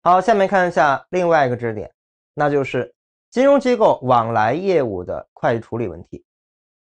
好，下面看一下另外一个知识点，那就是金融机构往来业务的会计处理问题。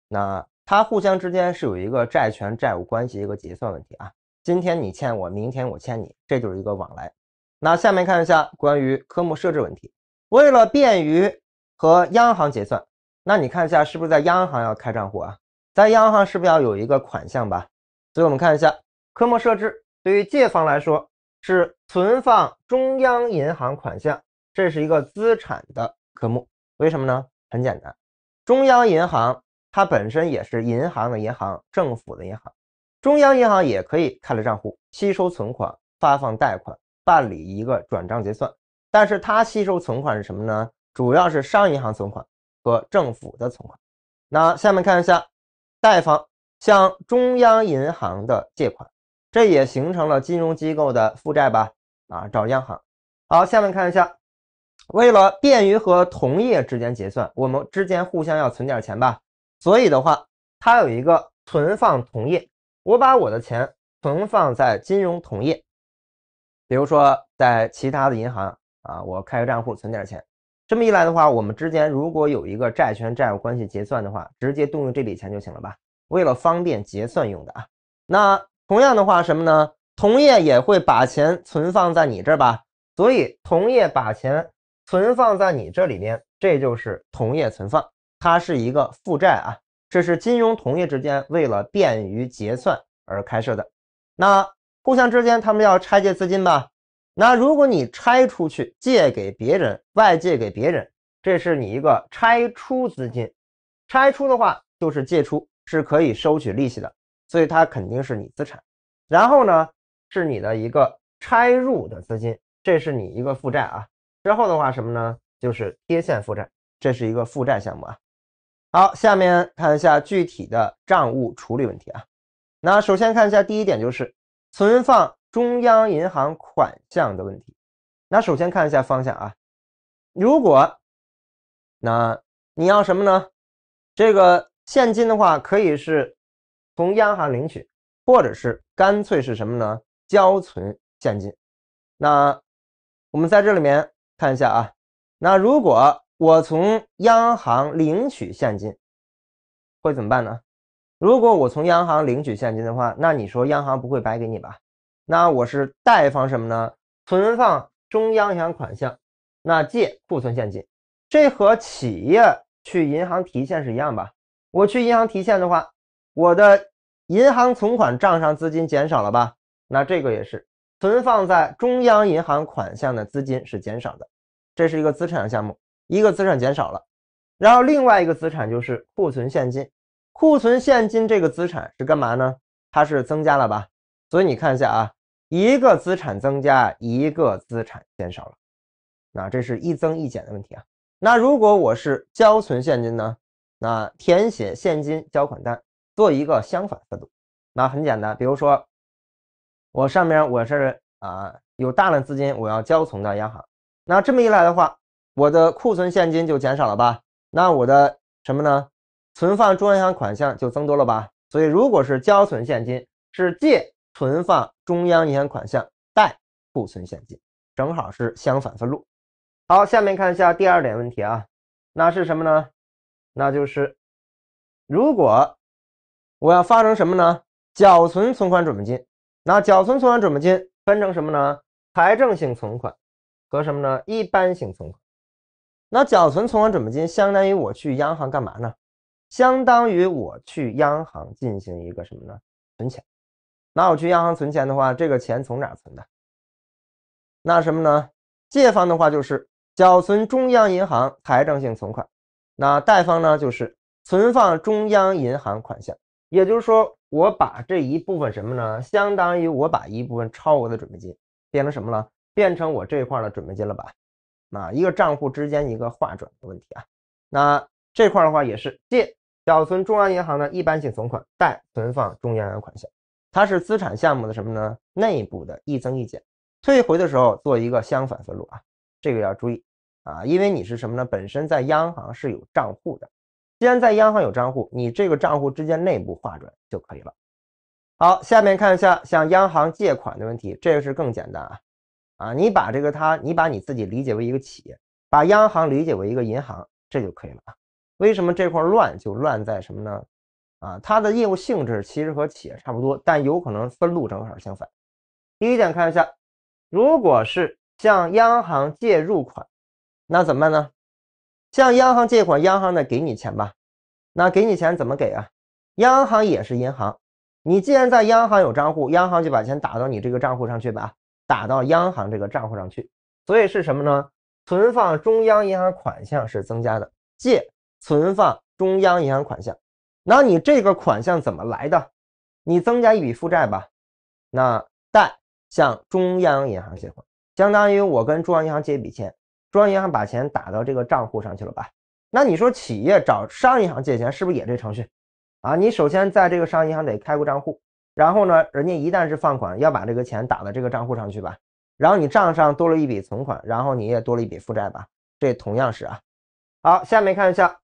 那它互相之间是有一个债权债务关系一个结算问题啊。今天你欠我，明天我欠你，这就是一个往来。那下面看一下关于科目设置问题。为了便于和央行结算，那你看一下是不是在央行要开账户啊？在央行是不是要有一个款项吧？所以我们看一下科目设置，对于借方来说。是存放中央银行款项，这是一个资产的科目。为什么呢？很简单，中央银行它本身也是银行的银行，政府的银行。中央银行也可以开了账户，吸收存款、发放贷款、办理一个转账结算。但是它吸收存款是什么呢？主要是商业银行存款和政府的存款。那下面看一下，贷方向中央银行的借款。这也形成了金融机构的负债吧？啊，找央行。好，下面看一下。为了便于和同业之间结算，我们之间互相要存点钱吧。所以的话，它有一个存放同业。我把我的钱存放在金融同业，比如说在其他的银行啊，我开个账户存点钱。这么一来的话，我们之间如果有一个债权债务关系结算的话，直接动用这笔钱就行了吧？为了方便结算用的啊。那。同样的话，什么呢？同业也会把钱存放在你这儿吧？所以，同业把钱存放在你这里面，这就是同业存放，它是一个负债啊。这是金融同业之间为了便于结算而开设的。那互相之间他们要拆借资金吧？那如果你拆出去借给别人，外借给别人，这是你一个拆出资金。拆出的话就是借出，是可以收取利息的。所以它肯定是你资产，然后呢是你的一个拆入的资金，这是你一个负债啊。之后的话什么呢？就是贴现负债，这是一个负债项目啊。好，下面看一下具体的账务处理问题啊。那首先看一下第一点就是存放中央银行款项的问题。那首先看一下方向啊，如果那你要什么呢？这个现金的话可以是。从央行领取，或者是干脆是什么呢？交存现金。那我们在这里面看一下啊。那如果我从央行领取现金，会怎么办呢？如果我从央行领取现金的话，那你说央行不会白给你吧？那我是贷方什么呢？存放中央银行款项。那借不存现金，这和企业去银行提现是一样吧？我去银行提现的话。我的银行存款账上资金减少了吧？那这个也是存放在中央银行款项的资金是减少的，这是一个资产项目，一个资产减少了。然后另外一个资产就是库存现金，库存现金这个资产是干嘛呢？它是增加了吧？所以你看一下啊，一个资产增加，一个资产减少了，那这是一增一减的问题啊。那如果我是交存现金呢？那填写现金交款单。做一个相反分录，那很简单，比如说我上面我是啊有大量资金我要交存到央行，那这么一来的话，我的库存现金就减少了吧？那我的什么呢？存放中央银行款项就增多了吧？所以如果是交存现金，是借存放中央银行款项，贷库存现金，正好是相反分录。好，下面看一下第二点问题啊，那是什么呢？那就是如果我要发生什么呢？缴存存款准备金。那缴存存款准备金分成什么呢？财政性存款和什么呢？一般性存款。那缴存存款准备金相当于我去央行干嘛呢？相当于我去央行进行一个什么呢？存钱。那我去央行存钱的话，这个钱从哪存的？那什么呢？借方的话就是缴存中央银行财政性存款，那贷方呢就是存放中央银行款项。也就是说，我把这一部分什么呢？相当于我把一部分超额的准备金变成什么了？变成我这块的准备金了吧？啊，一个账户之间一个划转的问题啊。那这块的话也是借缴存中央银行的一般性存款，贷存放中央银行款项。它是资产项目的什么呢？内部的一增一减。退回的时候做一个相反分录啊，这个要注意啊，因为你是什么呢？本身在央行是有账户的。既然在央行有账户，你这个账户之间内部划转就可以了。好，下面看一下向央行借款的问题，这个是更简单啊。啊，你把这个它，你把你自己理解为一个企业，把央行理解为一个银行，这就可以了啊。为什么这块乱就乱在什么呢？啊，它的业务性质其实和企业差不多，但有可能分路正好相反。第一点看一下，如果是向央行借入款，那怎么办呢？向央行借款，央行呢给你钱吧，那给你钱怎么给啊？央行也是银行，你既然在央行有账户，央行就把钱打到你这个账户上去吧，打到央行这个账户上去。所以是什么呢？存放中央银行款项是增加的，借存放中央银行款项。那你这个款项怎么来的？你增加一笔负债吧，那贷向中央银行借款，相当于我跟中央银行借一笔钱。中央银行把钱打到这个账户上去了吧？那你说企业找商业银行借钱是不是也这程序？啊，你首先在这个商业银行得开过账户，然后呢，人家一旦是放款，要把这个钱打到这个账户上去吧，然后你账上多了一笔存款，然后你也多了一笔负债吧，这同样是啊。好，下面看一下，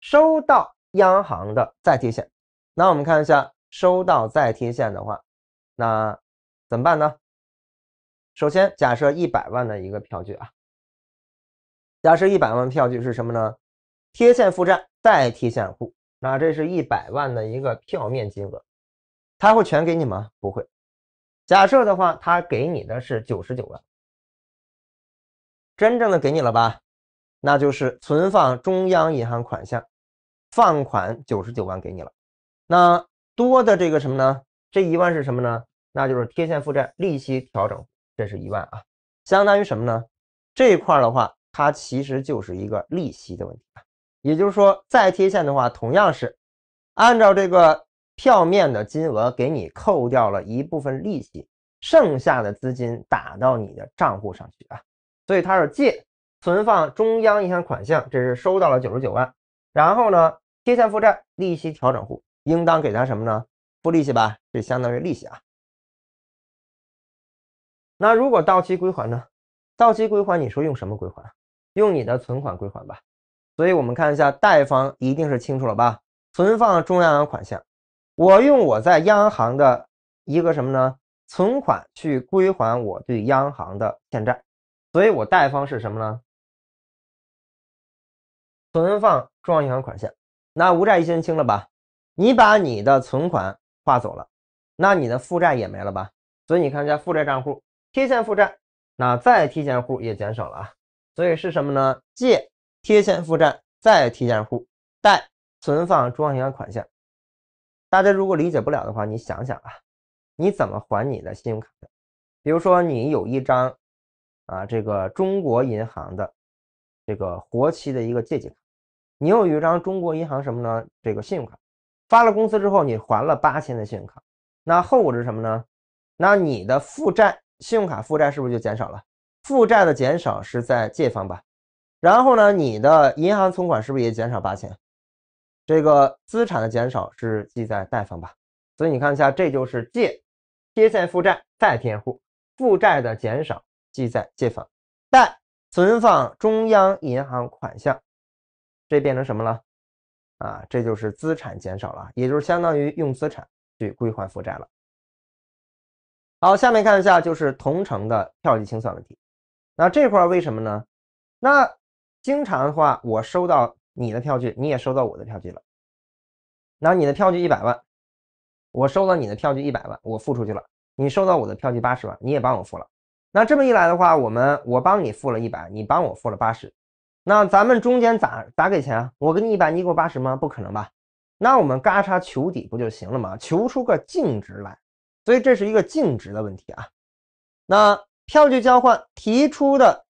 收到央行的再贴现，那我们看一下收到再贴现的话，那怎么办呢？首先假设一百万的一个票据啊。假设一百万票据是什么呢？贴现负债再贴现户，那这是一百万的一个票面金额，他会全给你吗？不会。假设的话，他给你的是九十九万，真正的给你了吧？那就是存放中央银行款项，放款九十九万给你了。那多的这个什么呢？这一万是什么呢？那就是贴现负债利息调整，这是一万啊，相当于什么呢？这一块的话。它其实就是一个利息的问题，也就是说，再贴现的话，同样是按照这个票面的金额给你扣掉了一部分利息，剩下的资金打到你的账户上去啊。所以它是借存放中央银行款项，这是收到了九十九万，然后呢，贴现负债利息调整户应当给他什么呢？付利息吧，这相当于利息啊。那如果到期归还呢？到期归还，你说用什么归还？用你的存款归还吧，所以我们看一下贷方一定是清楚了吧？存放中央银行款项，我用我在央行的一个什么呢？存款去归还我对央行的欠债，所以我贷方是什么呢？存放中央银行款项，那无债一身轻了吧？你把你的存款划走了，那你的负债也没了吧？所以你看一下负债账户，贴现负债，那再贴现户也减少了啊。所以是什么呢？借贴现负债，再贴现户贷存放中央银行款项。大家如果理解不了的话，你想想啊，你怎么还你的信用卡？比如说你有一张啊，这个中国银行的这个活期的一个借记卡，你有一张中国银行什么呢？这个信用卡发了工资之后，你还了八千的信用卡，那后果是什么呢？那你的负债，信用卡负债是不是就减少了？负债的减少是在借方吧，然后呢，你的银行存款是不是也减少八千？这个资产的减少是记在贷方吧？所以你看一下，这就是借贴现负债，再贴户负债的减少记在借方，贷存放中央银行款项，这变成什么了？啊，这就是资产减少了，也就是相当于用资产去归还负债了。好，下面看一下就是同城的票据清算问题。那这块为什么呢？那经常的话，我收到你的票据，你也收到我的票据了。那你的票据一百万，我收到你的票据一百万，我付出去了。你收到我的票据八十万，你也帮我付了。那这么一来的话，我们我帮你付了一百，你帮我付了八十，那咱们中间咋咋给钱啊？我给你一百，你给我八十吗？不可能吧？那我们嘎嚓求底不就行了吗？求出个净值来。所以这是一个净值的问题啊。那。票据交换提出的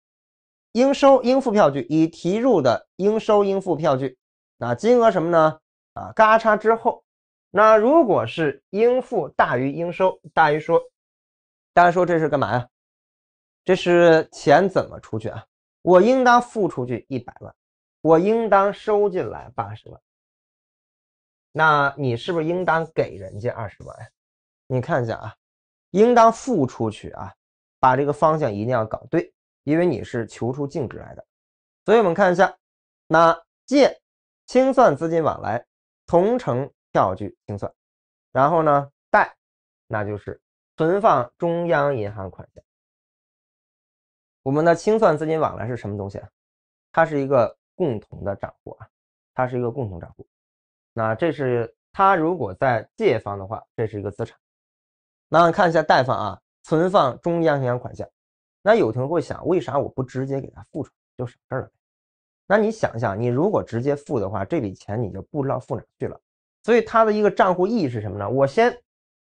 应收应付票据，已提入的应收应付票据，那金额什么呢？啊，嘎差之后，那如果是应付大于应收，大于说，大家说这是干嘛呀？这是钱怎么出去啊？我应当付出去一百万，我应当收进来八十万，那你是不是应当给人家二十万呀？你看一下啊，应当付出去啊。把这个方向一定要搞对，因为你是求出净值来的。所以我们看一下，那借，清算资金往来，同城票据清算，然后呢，贷，那就是存放中央银行款项。我们的清算资金往来是什么东西啊？它是一个共同的账户啊，它是一个共同账户。那这是它如果在借方的话，这是一个资产。那看一下贷方啊。存放中央银行款项，那有同学会想，为啥我不直接给他付出就省事儿了？那你想想，你如果直接付的话，这笔钱你就不知道付哪去了。所以，它的一个账户意义是什么呢？我先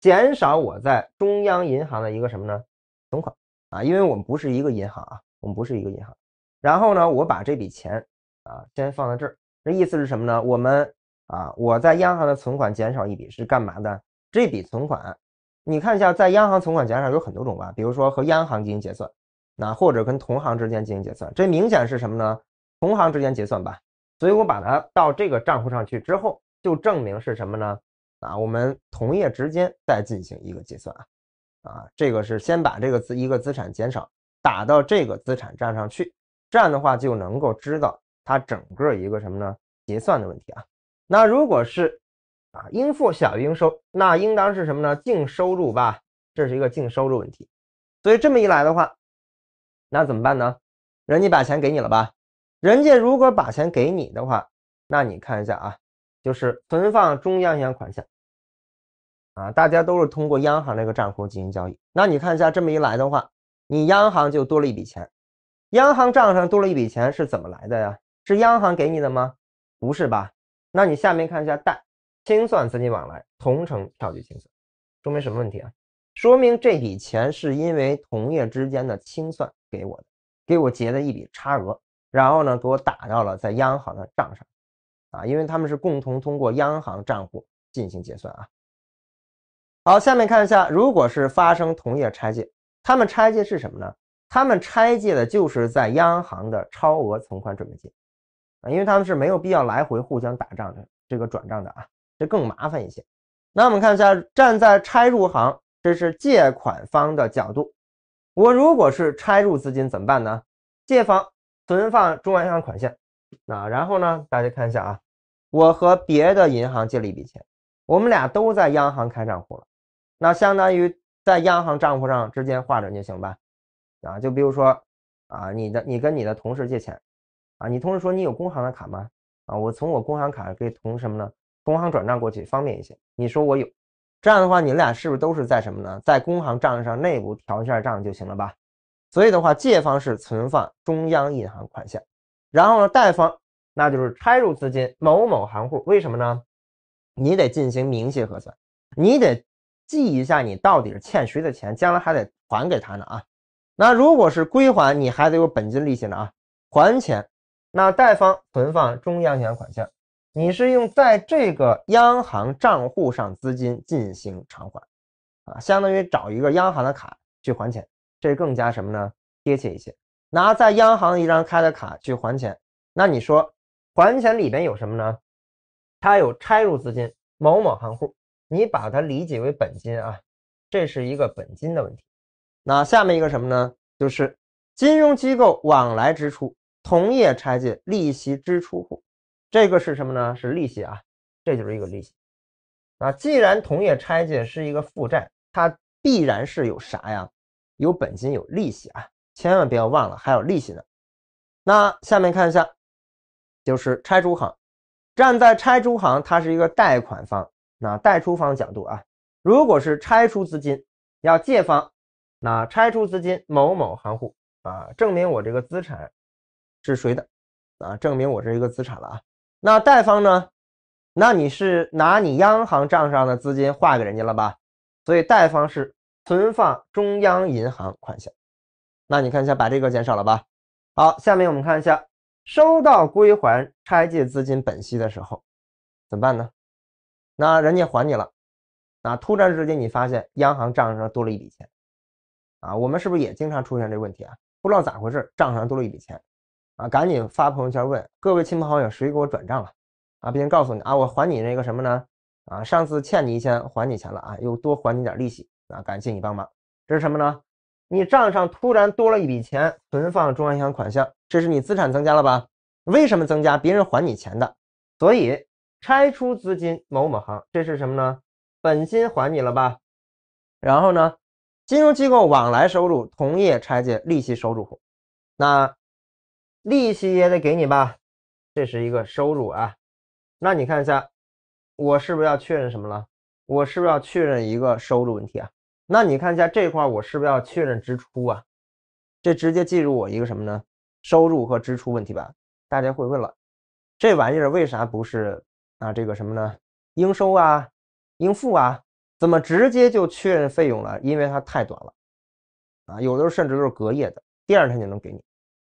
减少我在中央银行的一个什么呢？存款啊，因为我们不是一个银行啊，我们不是一个银行。然后呢，我把这笔钱啊先放在这儿，这意思是什么呢？我们啊，我在央行的存款减少一笔是干嘛的？这笔存款。你看一下，在央行存款减少有很多种吧，比如说和央行进行结算，那或者跟同行之间进行结算，这明显是什么呢？同行之间结算吧。所以我把它到这个账户上去之后，就证明是什么呢？啊，我们同业之间再进行一个结算啊，啊，这个是先把这个资一个资产减少打到这个资产账上去，这样的话就能够知道它整个一个什么呢？结算的问题啊。那如果是。啊，应付小于应收，那应当是什么呢？净收入吧，这是一个净收入问题。所以这么一来的话，那怎么办呢？人家把钱给你了吧？人家如果把钱给你的话，那你看一下啊，就是存放中央银行款项啊，大家都是通过央行这个账户进行交易。那你看一下，这么一来的话，你央行就多了一笔钱，央行账上多了一笔钱是怎么来的呀？是央行给你的吗？不是吧？那你下面看一下贷。清算资金往来，同城票据清算，说明什么问题啊？说明这笔钱是因为同业之间的清算给我的，给我结的一笔差额，然后呢给我打到了在央行的账上，啊，因为他们是共同通过央行账户进行结算啊。好，下面看一下，如果是发生同业拆借，他们拆借是什么呢？他们拆借的就是在央行的超额存款准备金，啊，因为他们是没有必要来回互相打账的这个转账的啊。这更麻烦一些。那我们看一下，站在拆入行，这是借款方的角度。我如果是拆入资金怎么办呢？借方存放中央银行款项。那然后呢？大家看一下啊，我和别的银行借了一笔钱，我们俩都在央行开账户了。那相当于在央行账户上之间划转就行吧？啊，就比如说啊，你的你跟你的同事借钱，啊，你同事说你有工行的卡吗？啊，我从我工行卡给同什么呢？工行转账过去方便一些。你说我有这样的话，你们俩是不是都是在什么呢？在工行账上内部调一下账就行了吧？所以的话，借方是存放中央银行款项，然后呢，贷方那就是拆入资金某某行户。为什么呢？你得进行明细核算，你得记一下你到底是欠谁的钱，将来还得还给他呢啊。那如果是归还，你还得有本金利息呢啊。还钱，那贷方存放中央银行款项。你是用在这个央行账户上资金进行偿还，啊，相当于找一个央行的卡去还钱，这更加什么呢？贴切一些，拿在央行一张开的卡去还钱。那你说还钱里边有什么呢？它有拆入资金某某行户，你把它理解为本金啊，这是一个本金的问题。那下面一个什么呢？就是金融机构往来支出同业拆借利息支出户。这个是什么呢？是利息啊，这就是一个利息啊。既然同业拆借是一个负债，它必然是有啥呀？有本金，有利息啊！千万不要忘了还有利息呢。那下面看一下，就是拆出行站在拆出行，它是一个贷款方，那贷出方角度啊。如果是拆出资金要借方，那拆出资金某某行户啊，证明我这个资产是谁的啊？证明我这是一个资产了啊。那贷方呢？那你是拿你央行账上的资金划给人家了吧？所以贷方是存放中央银行款项。那你看一下，把这个减少了吧？好，下面我们看一下收到归还拆借资金本息的时候怎么办呢？那人家还你了，那突然之间你发现央行账上多了一笔钱啊！我们是不是也经常出现这问题啊？不知道咋回事，账上多了一笔钱。啊，赶紧发朋友圈问各位亲朋好友，谁给我转账了？啊，并告诉你啊，我还你那个什么呢？啊，上次欠你一千，还你钱了啊，又多还你点利息啊，感谢你帮忙。这是什么呢？你账上突然多了一笔钱，存放中央银行款项，这是你资产增加了吧？为什么增加？别人还你钱的，所以拆出资金某某行，这是什么呢？本金还你了吧？然后呢，金融机构往来收入同业拆借利息收入户，那。利息也得给你吧，这是一个收入啊。那你看一下，我是不是要确认什么了？我是不是要确认一个收入问题啊？那你看一下这块，我是不是要确认支出啊？这直接进入我一个什么呢？收入和支出问题吧。大家会问了，这玩意儿为啥不是啊？这个什么呢？应收啊，应付啊，怎么直接就确认费用了？因为它太短了啊，有的时候甚至都是隔夜的，第二天就能给你。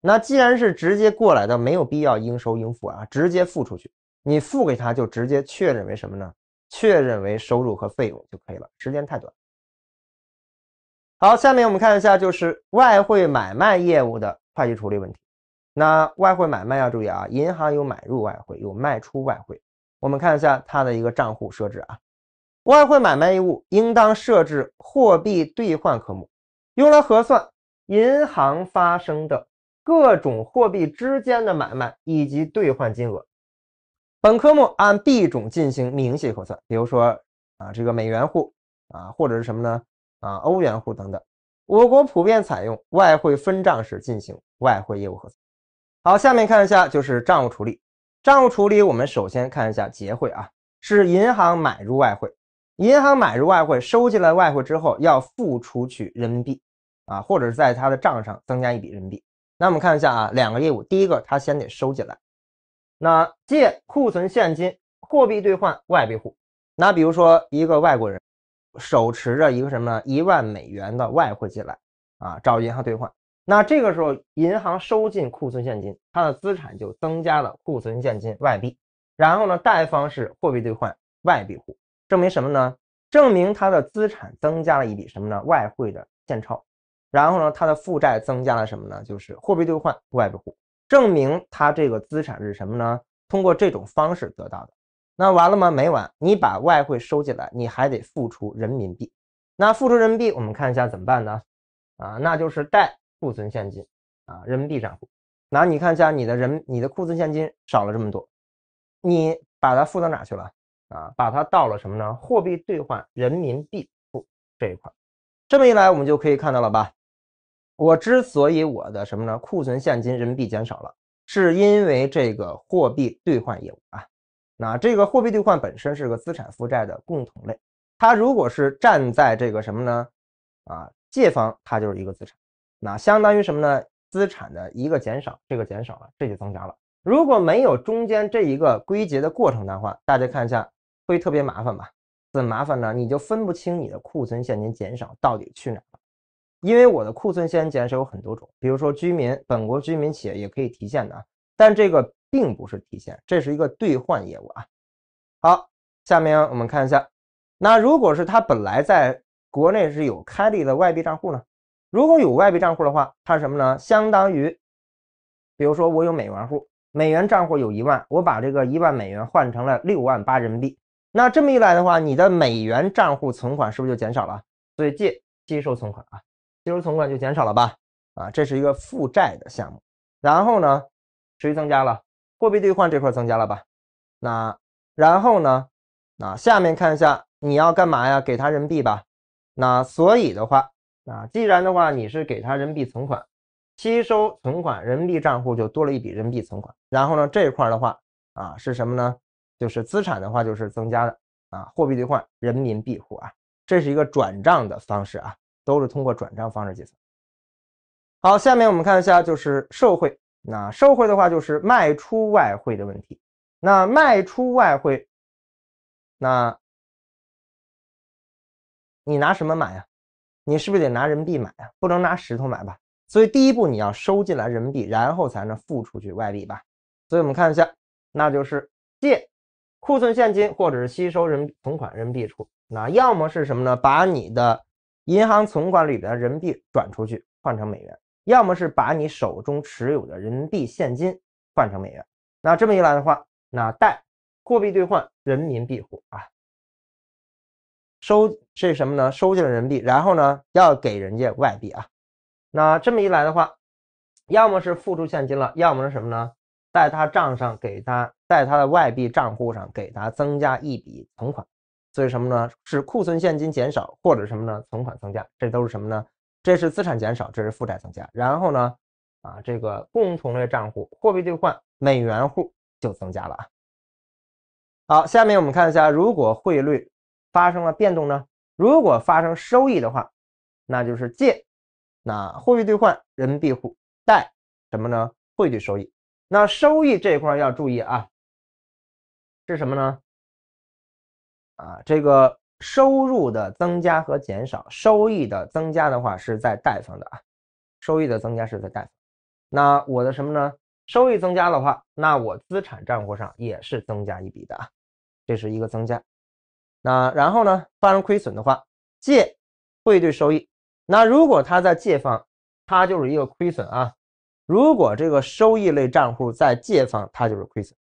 那既然是直接过来的，没有必要应收应付啊，直接付出去。你付给他就直接确认为什么呢？确认为收入和费用就可以了。时间太短。好，下面我们看一下就是外汇买卖业务的会计处理问题。那外汇买卖要注意啊，银行有买入外汇，有卖出外汇。我们看一下它的一个账户设置啊，外汇买卖业务应当设置货币兑换科目，用来核算银行发生的。各种货币之间的买卖以及兑换金额，本科目按币种进行明细核算。比如说啊，这个美元户啊，或者是什么呢啊，欧元户等等。我国普遍采用外汇分账式进行外汇业务核算。好，下面看一下就是账务处理。账务处理，我们首先看一下结汇啊，是银行买入外汇。银行买入外汇，收进了外汇之后，要付出去人民币啊，或者是在他的账上增加一笔人民币。那我们看一下啊，两个业务，第一个它先得收进来，那借库存现金、货币兑换、外币户。那比如说一个外国人手持着一个什么呢？一万美元的外汇进来啊，找银行兑换。那这个时候银行收进库存现金，它的资产就增加了库存现金外币。然后呢，贷方是货币兑换外币户，证明什么呢？证明它的资产增加了一笔什么呢？外汇的现钞。然后呢，它的负债增加了什么呢？就是货币兑换外部户，证明它这个资产是什么呢？通过这种方式得到的。那完了吗？没完。你把外汇收进来，你还得付出人民币。那付出人民币，我们看一下怎么办呢？啊，那就是带库存现金啊，人民币账户。那你看一下你的人，你的库存现金少了这么多，你把它付到哪去了？啊，把它到了什么呢？货币兑换人民币这一块。这么一来，我们就可以看到了吧？我之所以我的什么呢？库存现金人民币减少了，是因为这个货币兑换业务啊。那这个货币兑换本身是个资产负债的共同类，它如果是站在这个什么呢？啊，借方它就是一个资产，那相当于什么呢？资产的一个减少，这个减少了，这就增加了。如果没有中间这一个归结的过程的话，大家看一下会特别麻烦吧？怎麻烦呢？你就分不清你的库存现金减少到底去哪了。因为我的库存现金少有很多种，比如说居民、本国居民、企业也可以提现的，但这个并不是提现，这是一个兑换业务啊。好，下面我们看一下，那如果是他本来在国内是有开立的外币账户呢？如果有外币账户的话，它是什么呢？相当于，比如说我有美元户，美元账户有一万，我把这个一万美元换成了六万八人民币，那这么一来的话，你的美元账户存款是不是就减少了？所以借吸收存款啊。吸收存款就减少了吧？啊，这是一个负债的项目。然后呢，谁增加了？货币兑换这块增加了吧？那然后呢？那下面看一下你要干嘛呀？给他人民币吧。那所以的话，那既然的话，你是给他人民币存款，吸收存款人民币账户就多了一笔人民币存款。然后呢，这一块的话，啊是什么呢？就是资产的话就是增加的啊，货币兑换人民币户啊，这是一个转账的方式啊。都是通过转账方式结算。好，下面我们看一下就是受贿。那受贿的话就是卖出外汇的问题。那卖出外汇，那你拿什么买呀？你是不是得拿人民币买啊？不能拿石头买吧？所以第一步你要收进来人民币，然后才能付出去外币吧？所以我们看一下，那就是借库存现金或者是吸收人存款人民币出。那要么是什么呢？把你的银行存款里的人民币转出去换成美元，要么是把你手中持有的人民币现金换成美元。那这么一来的话，那贷货币兑换人民币户啊，收是什么呢？收进了人民币，然后呢要给人家外币啊。那这么一来的话，要么是付出现金了，要么是什么呢？在他账上给他，在他的外币账户上给他增加一笔存款。所以什么呢？是库存现金减少，或者什么呢？存款增加，这都是什么呢？这是资产减少，这是负债增加。然后呢？啊，这个共同的账户货币兑换美元户就增加了。好，下面我们看一下，如果汇率发生了变动呢？如果发生收益的话，那就是借，那货币兑换人民币户贷什么呢？汇率收益。那收益这块要注意啊，是什么呢？啊，这个收入的增加和减少，收益的增加的话是在贷方的啊，收益的增加是在贷方。那我的什么呢？收益增加的话，那我资产账户上也是增加一笔的，啊，这是一个增加。那然后呢，发生亏损的话，借，汇兑收益。那如果它在借方，它就是一个亏损啊。如果这个收益类账户在借方，它就是亏损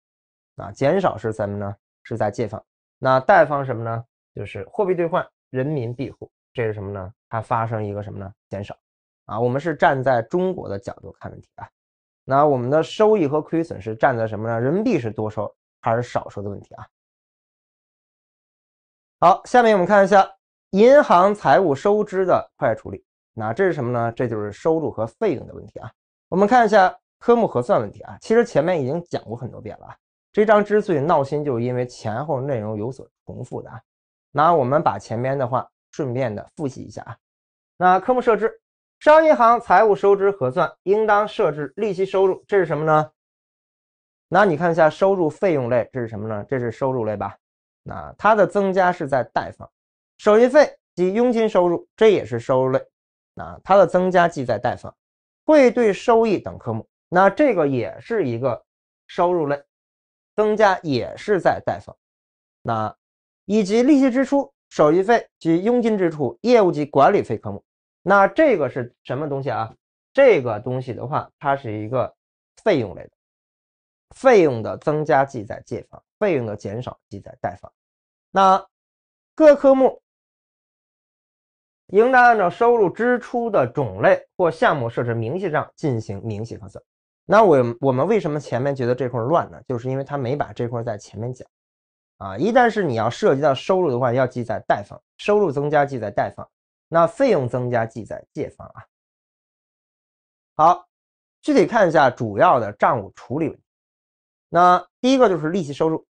啊。减少是什么呢？是在借方。那贷方什么呢？就是货币兑换人民币户，这是什么呢？它发生一个什么呢？减少啊。我们是站在中国的角度看问题啊。那我们的收益和亏损是站在什么呢？人民币是多收还是少收的问题啊。好，下面我们看一下银行财务收支的会计处理。那这是什么呢？这就是收入和费用的问题啊。我们看一下科目核算问题啊。其实前面已经讲过很多遍了。这张之所以闹心，就是因为前后内容有所重复的啊。那我们把前面的话顺便的复习一下啊。那科目设置，商业银行财务收支核算应当设置利息收入，这是什么呢？那你看一下收入费用类，这是什么呢？这是收入类吧？那它的增加是在贷方，手续费及佣金收入这也是收入类，那它的增加记在贷方，汇兑收益等科目，那这个也是一个收入类。增加也是在贷方，那以及利息支出、手续费及佣金支出、业务及管理费科目，那这个是什么东西啊？这个东西的话，它是一个费用类的，费用的增加记在借方，费用的减少记在贷方。那各科目应当按照收入、支出的种类或项目设置明细账进行明细核算。那我我们为什么前面觉得这块乱呢？就是因为他没把这块在前面讲，啊，一旦是你要涉及到收入的话，要记在贷方，收入增加记在贷方，那费用增加记在借方啊。好，具体看一下主要的账务处理。那第一个就是利息收入，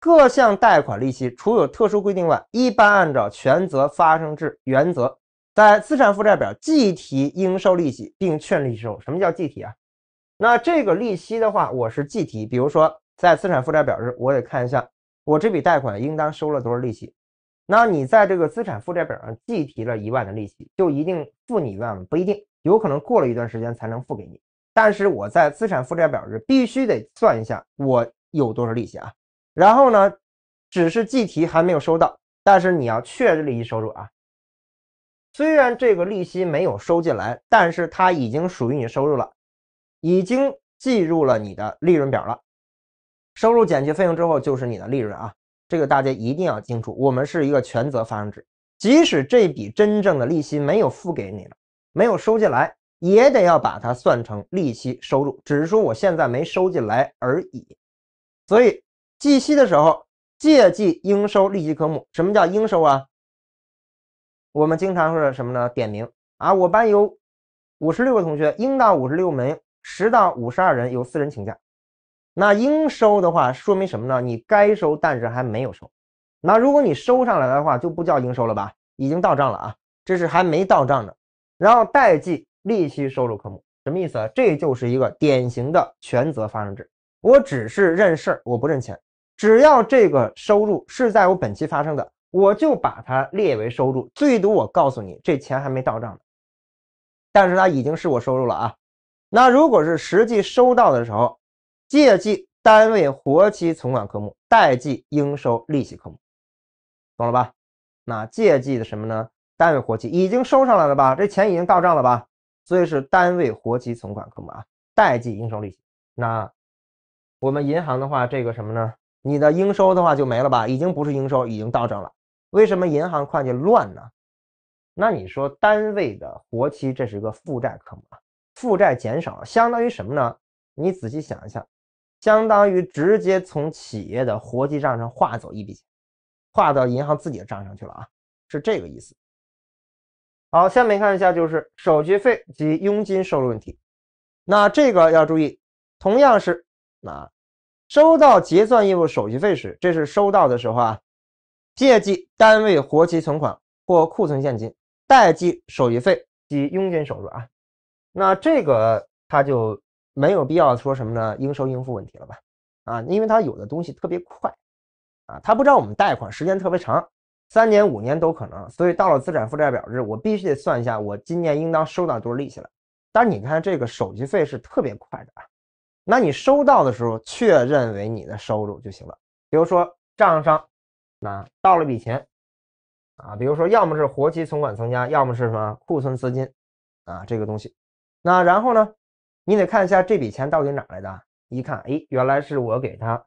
各项贷款利息，除有特殊规定外，一般按照权责发生制原则，在资产负债表计提应收利息并确认收入。什么叫计提啊？那这个利息的话，我是计提。比如说，在资产负债表日，我得看一下我这笔贷款应当收了多少利息。那你在这个资产负债表上计提了一万的利息，就一定付你一万吗？不一定，有可能过了一段时间才能付给你。但是我在资产负债表日必须得算一下我有多少利息啊。然后呢，只是计提还没有收到，但是你要确认利息收入啊。虽然这个利息没有收进来，但是它已经属于你收入了。已经计入了你的利润表了，收入减去费用之后就是你的利润啊，这个大家一定要清楚。我们是一个全责发生制，即使这笔真正的利息没有付给你了，没有收进来，也得要把它算成利息收入，只是说我现在没收进来而已。所以计息的时候借记应收利息科目。什么叫应收啊？我们经常是什么呢？点名啊，我班有五十六个同学，应到五十六名，十到五十二人有四人请假，那应收的话说明什么呢？你该收但是还没有收，那如果你收上来的话就不叫应收了吧？已经到账了啊，这是还没到账呢。然后代记利息收入科目什么意思啊？这就是一个典型的权责发生制，我只是认事儿，我不认钱。只要这个收入是在我本期发生的，我就把它列为收入。最多我告诉你，这钱还没到账，但是它已经是我收入了啊。那如果是实际收到的时候，借记单位活期存款科目，贷记应收利息科目，懂了吧？那借记的什么呢？单位活期已经收上来了吧？这钱已经到账了吧？所以是单位活期存款科目啊，贷记应收利息。那我们银行的话，这个什么呢？你的应收的话就没了吧？已经不是应收，已经到账了。为什么银行会计乱呢？那你说单位的活期，这是一个负债科目啊？负债减少相当于什么呢？你仔细想一下，相当于直接从企业的活期账上划走一笔钱，划到银行自己的账上去了啊，是这个意思。好，下面看一下就是手续费及佣金收入问题。那这个要注意，同样是啊，收到结算业务手续费时，这是收到的时候啊，借记单位活期存款或库存现金，贷记手续费及佣金收入啊。那这个他就没有必要说什么呢？应收应付问题了吧？啊，因为他有的东西特别快，啊，他不知道我们贷款时间特别长，三年五年都可能，所以到了资产负债表日，我必须得算一下我今年应当收到多少利息了。但是你看这个手续费是特别快的啊，那你收到的时候确认为你的收入就行了。比如说账上，那到了笔钱，啊，比如说要么是活期存款增加，要么是什么库存资金，啊，这个东西。那然后呢？你得看一下这笔钱到底哪来的。一看，哎，原来是我给他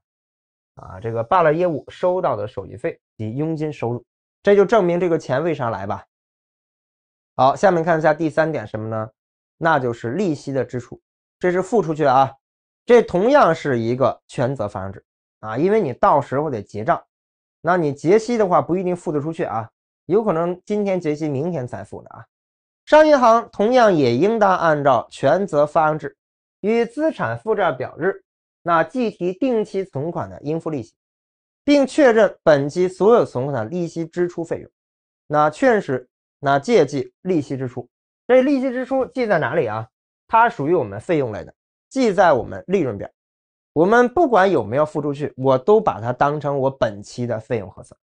啊，这个办了业务收到的手续费及佣金收入，这就证明这个钱为啥来吧。好，下面看一下第三点什么呢？那就是利息的支出，这是付出去的啊，这同样是一个全责发生制啊，因为你到时候得结账，那你结息的话不一定付得出去啊，有可能今天结息，明天才付的啊。商业银行同样也应当按照权责发生制，与资产负债表日，那计提定期存款的应付利息，并确认本期所有存款的利息支出费用。那确认那借记利息支出，这利息支出记在哪里啊？它属于我们费用类的，记在我们利润表。我们不管有没有付出去，我都把它当成我本期的费用核算。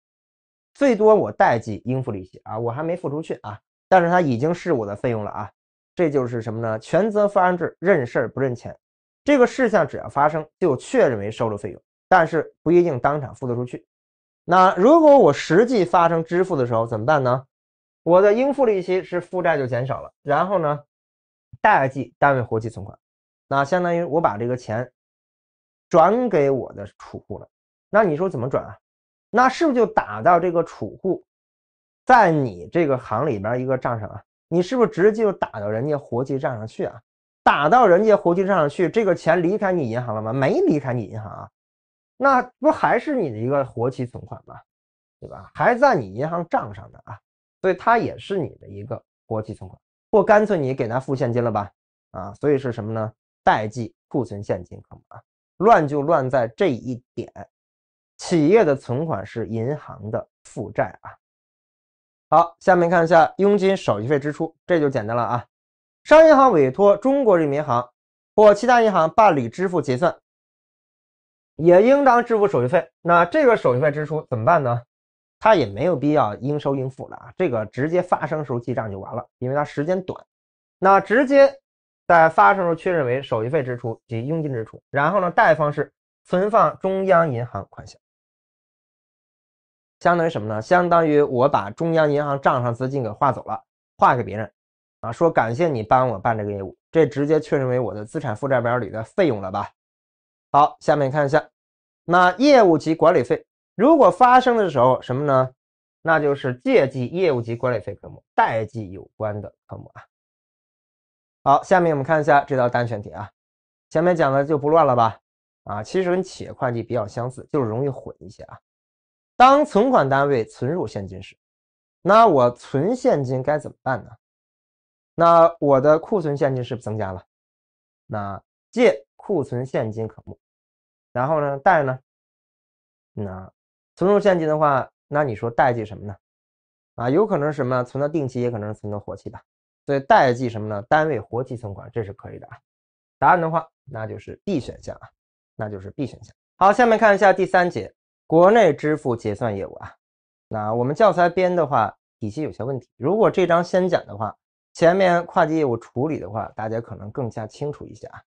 最多我代记应付利息啊，我还没付出去啊。但是它已经是我的费用了啊，这就是什么呢？权责发生制，认事儿不认钱。这个事项只要发生，就确认为收了费用，但是不一定当场付得出去。那如果我实际发生支付的时候怎么办呢？我的应付利息是负债就减少了，然后呢，贷记单位活期存款，那相当于我把这个钱转给我的储户了。那你说怎么转啊？那是不是就打到这个储户？在你这个行里边一个账上啊，你是不是直接就打到人家活期账上去啊？打到人家活期账上去，这个钱离开你银行了吗？没离开你银行啊，那不还是你的一个活期存款吗？对吧？还在你银行账上的啊，所以它也是你的一个活期存款，或干脆你给他付现金了吧？啊，所以是什么呢？代记库存现金科目啊，乱就乱在这一点，企业的存款是银行的负债啊。好，下面看一下佣金手续费支出，这就简单了啊。商业银行委托中国人民银行或其他银行办理支付结算，也应当支付手续费。那这个手续费支出怎么办呢？它也没有必要应收应付了啊，这个直接发生时候记账就完了，因为它时间短。那直接在发生时候确认为手续费支出及佣金支出，然后呢，贷方是存放中央银行款项。相当于什么呢？相当于我把中央银行账上资金给划走了，划给别人，啊，说感谢你帮我办这个业务，这直接确认为我的资产负债表里的费用了吧？好，下面看一下，那业务及管理费如果发生的时候什么呢？那就是借记业务及管理费科目，贷记有关的科目啊。好，下面我们看一下这道单选题啊，前面讲的就不乱了吧？啊，其实跟企业会计比较相似，就是容易混一些啊。当存款单位存入现金时，那我存现金该怎么办呢？那我的库存现金是不是增加了？那借库存现金科目，然后呢贷呢？那存入现金的话，那你说贷记什么呢？啊，有可能什么存到定期，也可能是存到活期吧。所以贷记什么呢？单位活期存款，这是可以的啊。答案的话，那就是 B 选项啊，那就是 B 选项。好，下面看一下第三节。国内支付结算业务啊，那我们教材编的话体系有些问题。如果这章先讲的话，前面跨境业务处理的话，大家可能更加清楚一些啊。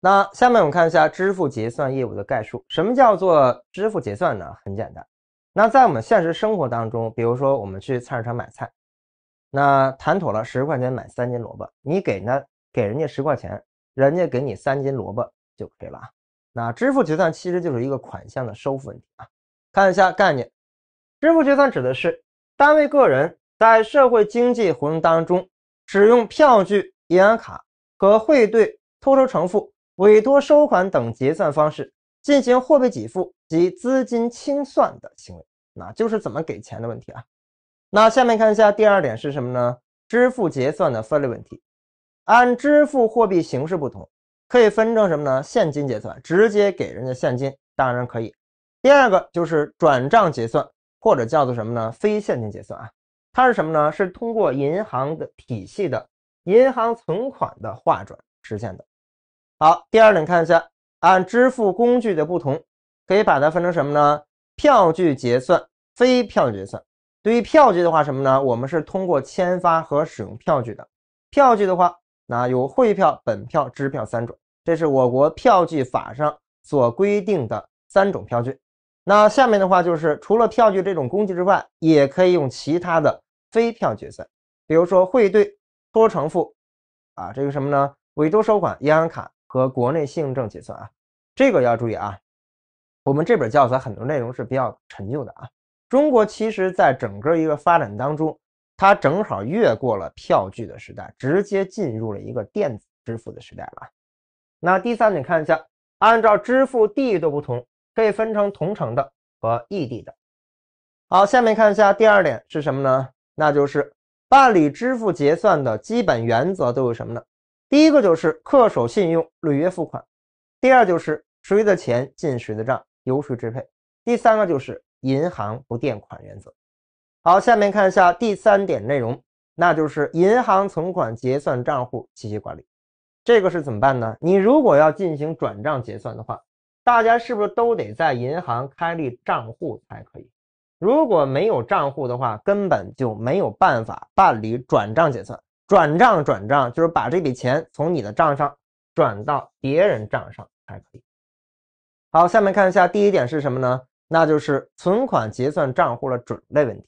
那下面我们看一下支付结算业务的概述。什么叫做支付结算呢？很简单，那在我们现实生活当中，比如说我们去菜市场买菜，那谈妥了十块钱买三斤萝卜，你给呢给人家十块钱，人家给你三斤萝卜就可以了啊。那支付结算其实就是一个款项的收付问题啊。看一下概念，支付结算指的是单位、个人在社会经济活动当中，使用票据、银行卡和汇兑、托收承付、委托收款等结算方式，进行货币给付及资金清算的行为。那就是怎么给钱的问题啊。那下面看一下第二点是什么呢？支付结算的分类问题，按支付货币形式不同。可以分成什么呢？现金结算，直接给人家现金，当然可以。第二个就是转账结算，或者叫做什么呢？非现金结算啊，它是什么呢？是通过银行的体系的银行存款的划转实现的。好，第二点看一下，按支付工具的不同，可以把它分成什么呢？票据结算、非票据结算。对于票据的话，什么呢？我们是通过签发和使用票据的。票据的话，那有汇票、本票、支票三种。这是我国票据法上所规定的三种票据。那下面的话就是，除了票据这种工具之外，也可以用其他的非票结算，比如说汇兑、托重复。付啊，这个什么呢？委托收款、银行卡和国内信用证结算啊。这个要注意啊。我们这本教材很多内容是比较陈旧的啊。中国其实在整个一个发展当中，它正好越过了票据的时代，直接进入了一个电子支付的时代了。那第三点看一下，按照支付地域的不同，可以分成同城的和异地的。好，下面看一下第二点是什么呢？那就是办理支付结算的基本原则都有什么呢？第一个就是恪守信用，履约付款；第二就是谁的钱进谁的账，由谁支配；第三个就是银行不垫款原则。好，下面看一下第三点内容，那就是银行存款结算账户及其管理。这个是怎么办呢？你如果要进行转账结算的话，大家是不是都得在银行开立账户才可以？如果没有账户的话，根本就没有办法办理转账结算。转账转账就是把这笔钱从你的账上转到别人账上才可以。好，下面看一下第一点是什么呢？那就是存款结算账户的准类问题。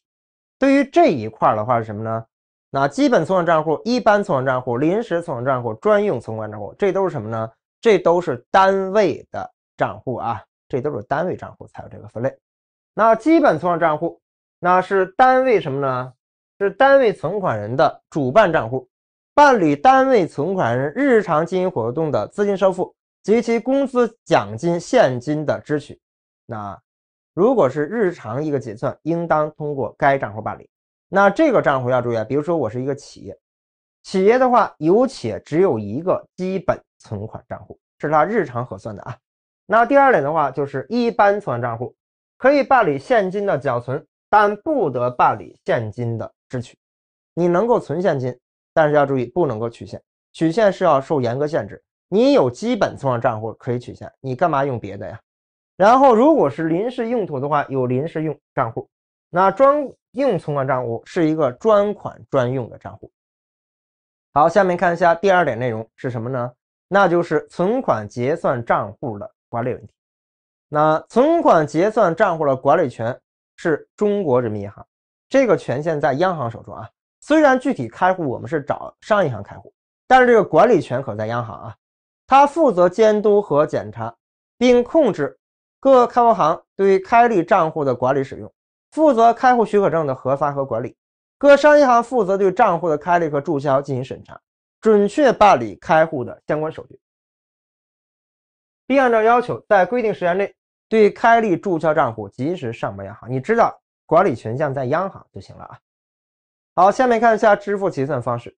对于这一块的话是什么呢？那基本存款账户、一般存款账户、临时存款账户、专用存款账户，这都是什么呢？这都是单位的账户啊，这都是单位账户才有这个分类。那基本存款账户，那是单位什么呢？是单位存款人的主办账户，办理单位存款人日常经营活动的资金收付及其工资、奖金、现金的支取。那如果是日常一个结算，应当通过该账户办理。那这个账户要注意啊，比如说我是一个企业，企业的话有且只有一个基本存款账户，是他日常核算的啊。那第二点的话就是一般存款账户，可以办理现金的缴存，但不得办理现金的支取。你能够存现金，但是要注意不能够取现，取现是要受严格限制。你有基本存款账户可以取现，你干嘛用别的呀？然后如果是临时用途的话，有临时用账户，那专。应存款账户是一个专款专用的账户。好，下面看一下第二点内容是什么呢？那就是存款结算账户的管理问题。那存款结算账户的管理权是中国人民银行，这个权限在央行手中啊。虽然具体开户我们是找商业银行开户，但是这个管理权可在央行啊，它负责监督和检查，并控制各开户行对开立账户的管理使用。负责开户许可证的核发和管理，各商业银行负责对账户的开立和注销进行审查，准确办理开户的相关手续，并按照要求在规定时间内对开立、注销账户及时上报央行。你知道管理权限在央行就行了啊。好，下面看一下支付结算方式。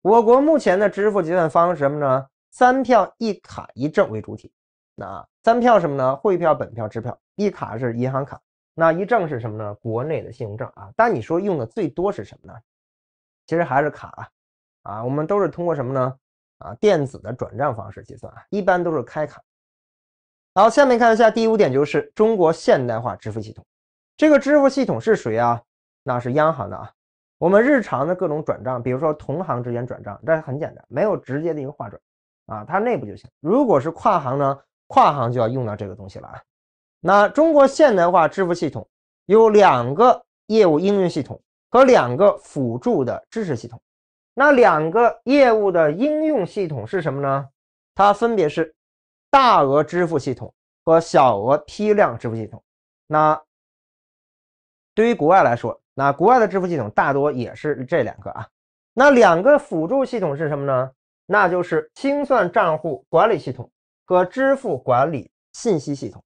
我国目前的支付结算方式什么呢？三票一卡一证为主体。那三票什么呢？汇票、本票、支票。一卡是银行卡。那一证是什么呢？国内的信用证啊。但你说用的最多是什么呢？其实还是卡啊。啊，我们都是通过什么呢？啊，电子的转账方式计算啊，一般都是开卡。好，下面看一下第五点，就是中国现代化支付系统。这个支付系统是谁啊？那是央行的啊。我们日常的各种转账，比如说同行之间转账，这很简单，没有直接的一个划转啊，它内部就行。如果是跨行呢？跨行就要用到这个东西了啊。那中国现代化支付系统有两个业务应用系统和两个辅助的支持系统。那两个业务的应用系统是什么呢？它分别是大额支付系统和小额批量支付系统。那对于国外来说，那国外的支付系统大多也是这两个啊。那两个辅助系统是什么呢？那就是清算账户管理系统和支付管理信息系统。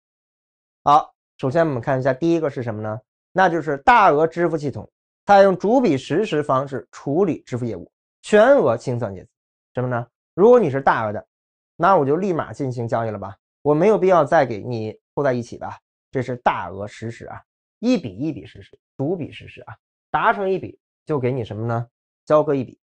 好，首先我们看一下第一个是什么呢？那就是大额支付系统，它用逐笔实时方式处理支付业务，全额清算金。什么呢？如果你是大额的，那我就立马进行交易了吧，我没有必要再给你凑在一起吧。这是大额实时啊，一笔一笔实时，逐笔实时啊，达成一笔就给你什么呢？交割一笔。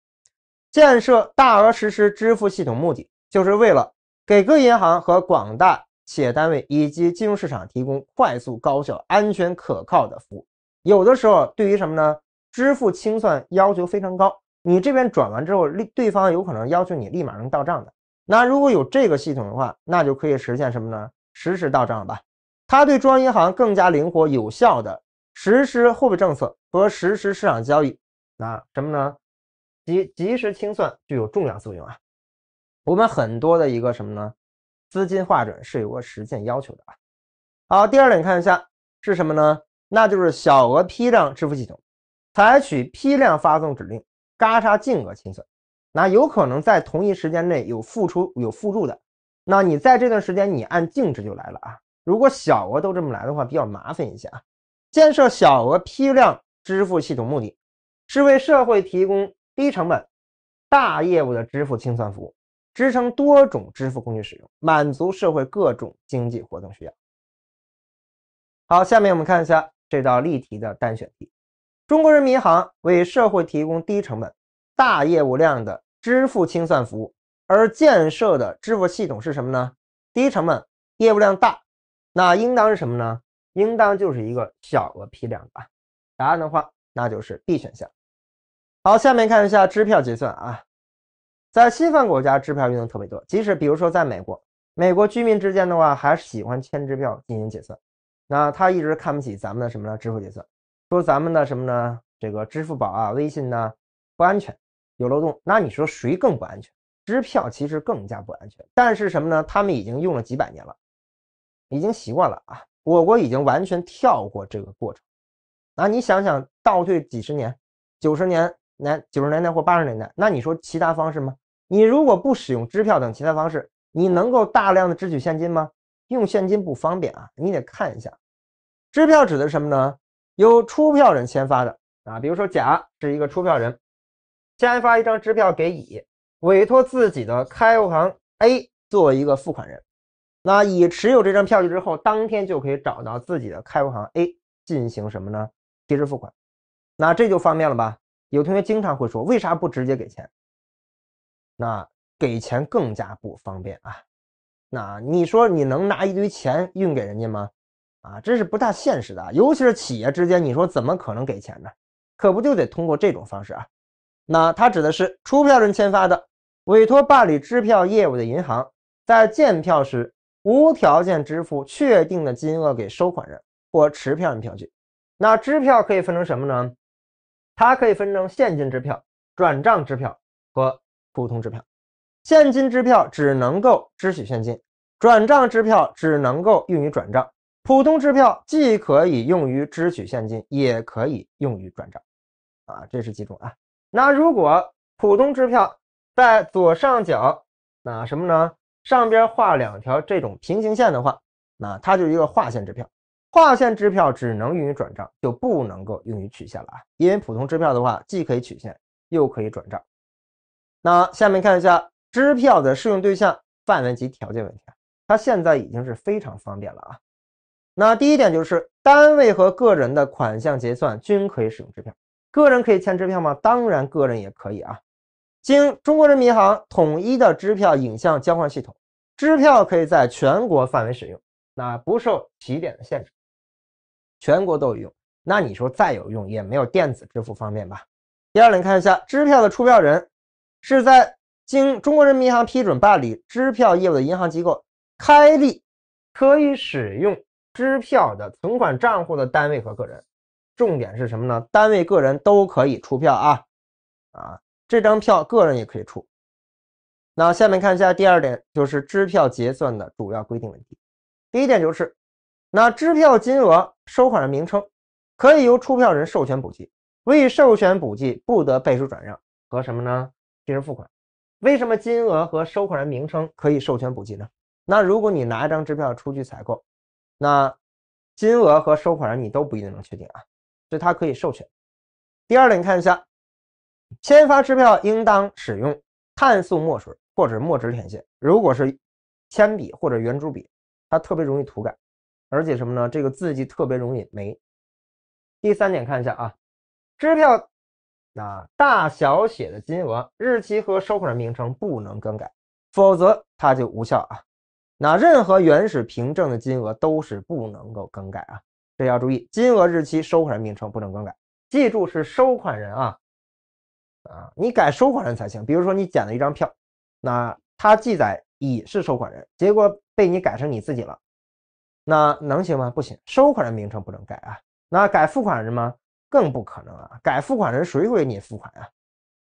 建设大额实时支付系统目的就是为了给各银行和广大。企业单位以及金融市场提供快速、高效、安全、可靠的服务。有的时候，对于什么呢？支付清算要求非常高，你这边转完之后，立对方有可能要求你立马能到账的。那如果有这个系统的话，那就可以实现什么呢？实时到账吧。它对中央银行更加灵活、有效的实施货币政策和实施市场交易，啊什么呢？及及时清算具有重要作用啊。我们很多的一个什么呢？资金划转是有个时间要求的啊。好，第二点看一下是什么呢？那就是小额批量支付系统，采取批量发送指令，嘎杀净额清算。那有可能在同一时间内有付出有付入的，那你在这段时间你按净值就来了啊。如果小额都这么来的话，比较麻烦一些啊。建设小额批量支付系统目的是为社会提供低成本、大业务的支付清算服务。支撑多种支付工具使用，满足社会各种经济活动需要。好，下面我们看一下这道例题的单选题。中国人民银行为社会提供低成本、大业务量的支付清算服务，而建设的支付系统是什么呢？低成本、业务量大，那应当是什么呢？应当就是一个小额批量的。答案的话，那就是 B 选项。好，下面看一下支票结算啊。在西方国家，支票运动特别多。即使比如说在美国，美国居民之间的话，还是喜欢签支票进行结算。那他一直看不起咱们的什么呢？支付结算，说咱们的什么呢？这个支付宝啊、微信呢，不安全，有漏洞。那你说谁更不安全？支票其实更加不安全。但是什么呢？他们已经用了几百年了，已经习惯了啊。我国已经完全跳过这个过程。那你想想，倒退几十年、九十年年九十年代或八十年代，那你说其他方式吗？你如果不使用支票等其他方式，你能够大量的支取现金吗？用现金不方便啊，你得看一下，支票指的是什么呢？由出票人签发的啊，比如说甲是一个出票人，签发一张支票给乙，委托自己的开户行 A 做一个付款人。那乙持有这张票据之后，当天就可以找到自己的开户行 A 进行什么呢？提时付款，那这就方便了吧？有同学经常会说，为啥不直接给钱？那给钱更加不方便啊！那你说你能拿一堆钱运给人家吗？啊，这是不大现实的，尤其是企业之间，你说怎么可能给钱呢？可不就得通过这种方式啊？那它指的是出票人签发的，委托办理支票业务的银行，在见票时无条件支付确定的金额给收款人或持票人票据。那支票可以分成什么呢？它可以分成现金支票、转账支票和。普通支票、现金支票只能够支取现金，转账支票只能够用于转账。普通支票既可以用于支取现金，也可以用于转账。啊，这是几种啊？那如果普通支票在左上角，那什么呢？上边画两条这种平行线的话，那它就是一个划线支票。划线支票只能用于转账，就不能够用于取现了啊。因为普通支票的话，既可以取现，又可以转账。那下面看一下支票的适用对象范围及条件问题，它现在已经是非常方便了啊。那第一点就是单位和个人的款项结算均可以使用支票，个人可以签支票吗？当然，个人也可以啊。经中国人民银行统一的支票影像交换系统，支票可以在全国范围使用，那不受起点的限制，全国都有用。那你说再有用也没有电子支付方便吧？第二点看一下支票的出票人。是在经中国人民银行批准办理支票业务的银行机构开立可以使用支票的存款账户的单位和个人。重点是什么呢？单位、个人都可以出票啊！啊，这张票个人也可以出。那下面看一下第二点，就是支票结算的主要规定问题。第一点就是，那支票金额、收款人名称可以由出票人授权补记，未授权补记不得背书转让和什么呢？即时付款，为什么金额和收款人名称可以授权补齐呢？那如果你拿一张支票出去采购，那金额和收款人你都不一定能确定啊，所以它可以授权。第二点，看一下，签发支票应当使用碳素墨水或者墨汁填写，如果是铅笔或者圆珠笔，它特别容易涂改，而且什么呢？这个字迹特别容易没。第三点，看一下啊，支票。那大小写的金额、日期和收款人名称不能更改，否则它就无效啊。那任何原始凭证的金额都是不能够更改啊，这要注意，金额、日期、收款人名称不能更改，记住是收款人啊。啊，你改收款人才行。比如说你捡了一张票，那它记载乙是收款人，结果被你改成你自己了，那能行吗？不行，收款人名称不能改啊。那改付款人吗？更不可能啊！改付款人谁会给你付款啊？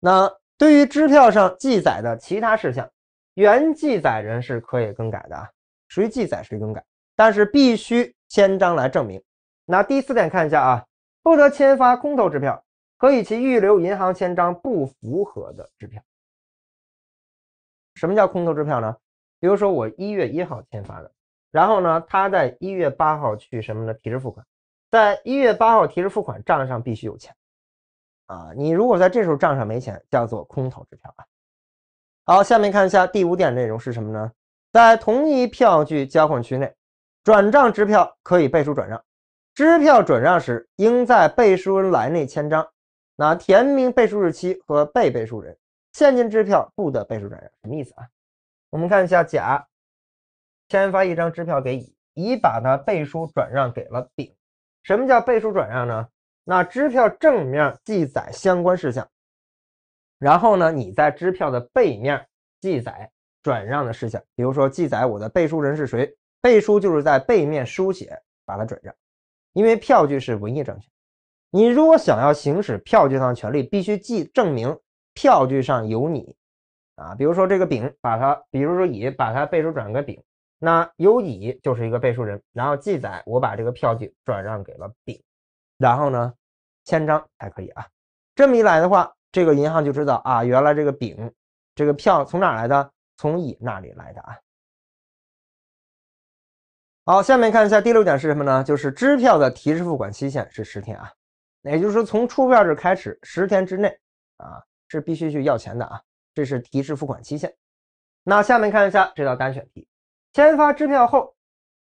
那对于支票上记载的其他事项，原记载人是可以更改的啊，谁记载谁更改，但是必须签章来证明。那第四点看一下啊，不得签发空头支票和与其预留银行签章不符合的支票。什么叫空头支票呢？比如说我一月一号签发的，然后呢他在一月八号去什么的提支付款。在一月八号提示付款，账上必须有钱啊！你如果在这时候账上没钱，叫做空头支票啊。好，下面看一下第五点内容是什么呢？在同一票据交换区内，转账支票可以背书转让，支票转让时应在背书人栏内签章，那填明背书日期和被背书人。现金支票不得背书转让，什么意思啊？我们看一下，甲签发一张支票给乙，乙把它背书转让给了丙。什么叫背书转让呢？那支票正面记载相关事项，然后呢，你在支票的背面记载转让的事项，比如说记载我的背书人是谁，背书就是在背面书写把它转让，因为票据是文一证券，你如果想要行使票据上的权利，必须记证明票据上有你啊，比如说这个丙把它，比如说乙把它背书转让给丙。那由乙就是一个背书人，然后记载我把这个票据转让给了丙，然后呢，签章才可以啊。这么一来的话，这个银行就知道啊，原来这个丙这个票从哪来的，从乙那里来的啊。好，下面看一下第六点是什么呢？就是支票的提示付款期限是十天啊，也就是说从出票日开始十天之内啊，是必须去要钱的啊，这是提示付款期限。那下面看一下这道单选题。签发支票后，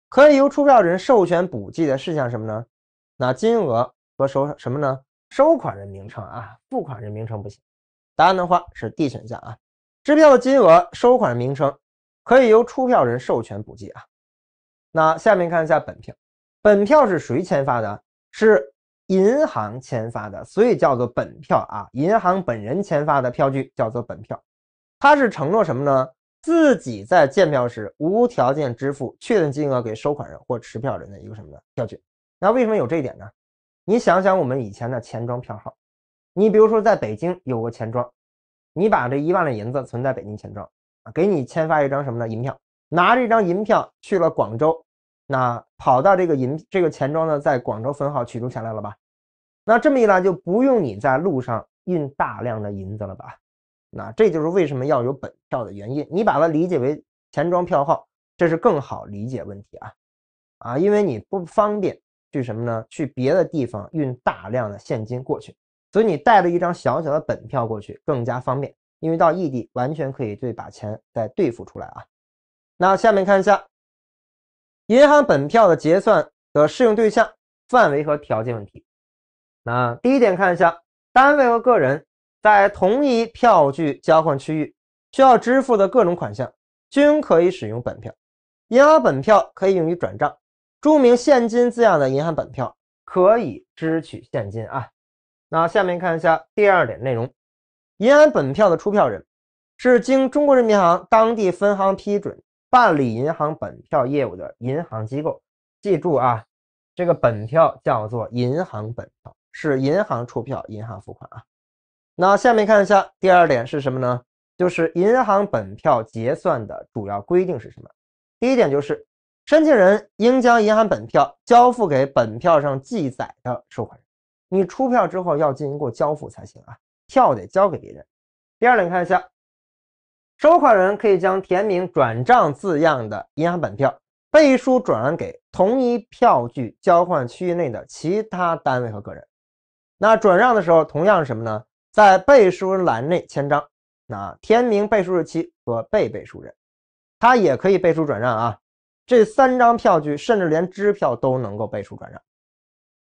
可以由出票人授权补记的事项什么呢？那金额和收什么呢？收款人名称啊，付款人名称不行。答案的话是 D 选项啊，支票的金额、收款名称可以由出票人授权补记啊。那下面看一下本票，本票是谁签发的？是银行签发的，所以叫做本票啊。银行本人签发的票据叫做本票，它是承诺什么呢？自己在建票时无条件支付确定金额给收款人或持票人的一个什么的票据？那为什么有这一点呢？你想想我们以前的钱庄票号，你比如说在北京有个钱庄，你把这一万两银子存在北京钱庄啊，给你签发一张什么呢银票，拿这张银票去了广州，那跑到这个银这个钱庄呢，在广州分号取出钱来了吧？那这么一来就不用你在路上运大量的银子了吧？那这就是为什么要有本票的原因，你把它理解为钱庄票号，这是更好理解问题啊，啊，因为你不方便去什么呢？去别的地方运大量的现金过去，所以你带了一张小小的本票过去更加方便，因为到异地完全可以对把钱再兑付出来啊。那下面看一下，银行本票的结算的适用对象范围和条件问题。那第一点看一下单位和个人。在同一票据交换区域，需要支付的各种款项，均可以使用本票。银行本票可以用于转账，注明现金字样的银行本票可以支取现金啊。那下面看一下第二点内容，银行本票的出票人是经中国人民银行当地分行批准办理银行本票业务的银行机构。记住啊，这个本票叫做银行本票，是银行出票，银行付款啊。那下面看一下第二点是什么呢？就是银行本票结算的主要规定是什么？第一点就是申请人应将银行本票交付给本票上记载的收款人。你出票之后要进行过交付才行啊，票得交给别人。第二点看一下，收款人可以将填明转账字样的银行本票背书转让给同一票据交换区域内的其他单位和个人。那转让的时候，同样是什么呢？在背书栏内签章，那填明背书日期和被背书人，它也可以背书转让啊。这三张票据，甚至连支票都能够背书转让。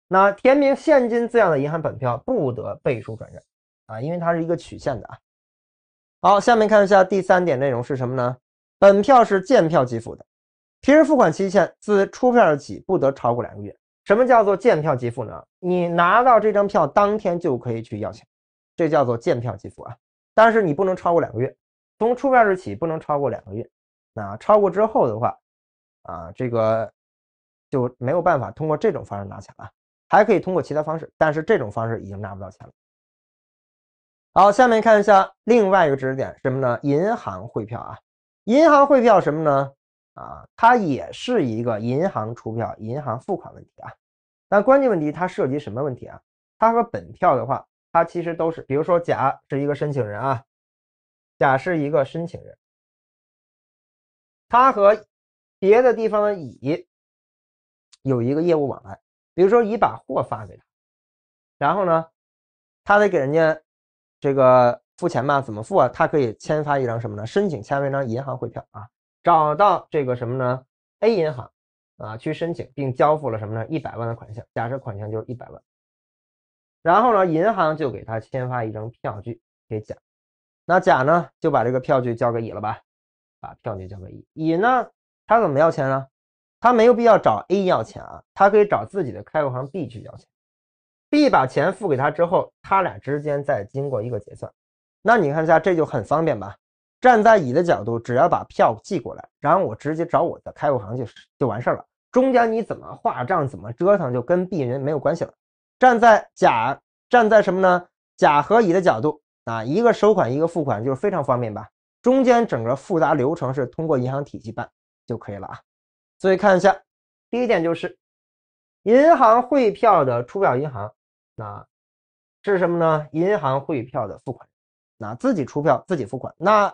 那填明现金字样的银行本票不得背书转让啊，因为它是一个曲线的啊。好，下面看一下第三点内容是什么呢？本票是见票即付的，提示付款期限自出票日起不得超过两个月。什么叫做见票即付呢？你拿到这张票当天就可以去要钱。这叫做见票即付啊，但是你不能超过两个月，从出票日起不能超过两个月。那超过之后的话，啊，这个就没有办法通过这种方式拿钱了。还可以通过其他方式，但是这种方式已经拿不到钱了。好，下面看一下另外一个知识点什么呢？银行汇票啊，银行汇票什么呢？啊，它也是一个银行出票、银行付款问题啊。但关键问题它涉及什么问题啊？它和本票的话。他其实都是，比如说甲是一个申请人啊，甲是一个申请人，他和别的地方的乙有一个业务往来，比如说乙把货发给他，然后呢，他得给人家这个付钱嘛，怎么付啊？他可以签发一张什么呢？申请签发一张银行汇票啊，找到这个什么呢？A 银行啊，去申请并交付了什么呢？一百万的款项，假设款项就是一百万。然后呢，银行就给他签发一张票据给甲，那甲呢就把这个票据交给乙了吧，把票据交给乙。乙呢，他怎么要钱呢？他没有必要找 A 要钱啊，他可以找自己的开户行 B 去要钱。B 把钱付给他之后，他俩之间再经过一个结算。那你看一下，这就很方便吧？站在乙的角度，只要把票寄过来，然后我直接找我的开户行就就完事儿了。中间你怎么划账、怎么折腾，就跟 B 人没有关系了。站在甲站在什么呢？甲和乙的角度啊，一个收款，一个付款，就是非常方便吧。中间整个复杂流程是通过银行体系办就可以了啊。所以看一下，第一点就是银行汇票的出票银行，那是什么呢？银行汇票的付款，那自己出票，自己付款。那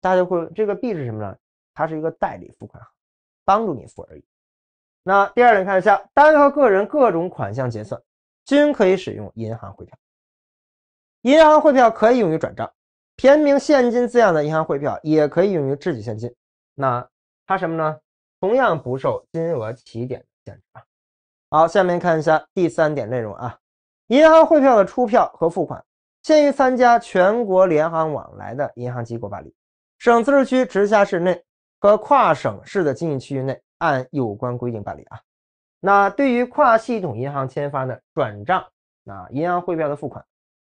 大家会这个 B 是什么呢？它是一个代理付款，帮助你付而已。那第二点看一下，单和个人各种款项结算均可以使用银行汇票。银行汇票可以用于转账，填明现金字样的银行汇票也可以用于支取现金。那它什么呢？同样不受金额起点限制啊。好，下面看一下第三点内容啊。银行汇票的出票和付款限于参加全国联行往来的银行机构办理，省、自治区、直辖市内和跨省市的经营区域内。按有关规定办理啊。那对于跨系统银行签发的转账，那银行汇票的付款，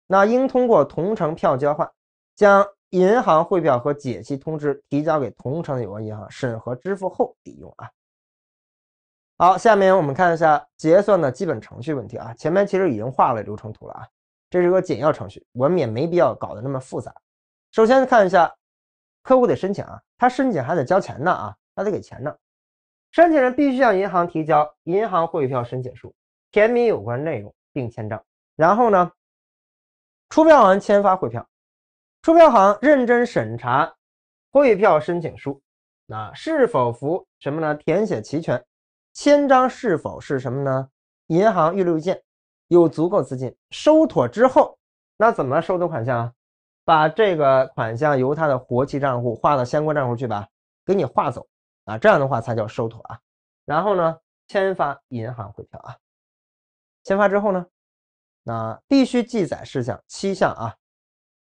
那应通过同城票交换，将银行汇票和解析通知提交给同城有关银行审核支付后抵用啊。好，下面我们看一下结算的基本程序问题啊。前面其实已经画了流程图了啊，这是个简要程序，我们也没必要搞得那么复杂。首先看一下客户得申请啊，他申请还得交钱呢啊，还得给钱呢。申请人必须向银行提交银行汇票申请书，填明有关内容并签章。然后呢，出票行签发汇票，出票行认真审查汇票申请书，啊，是否符什么呢？填写齐全，签章是否是什么呢？银行预留件，有足够资金。收妥之后，那怎么收走款项啊？把这个款项由他的活期账户划到相关账户去吧，给你划走。啊，这样的话才叫收妥啊。然后呢，签发银行汇票啊。签发之后呢，那必须记载事项七项啊。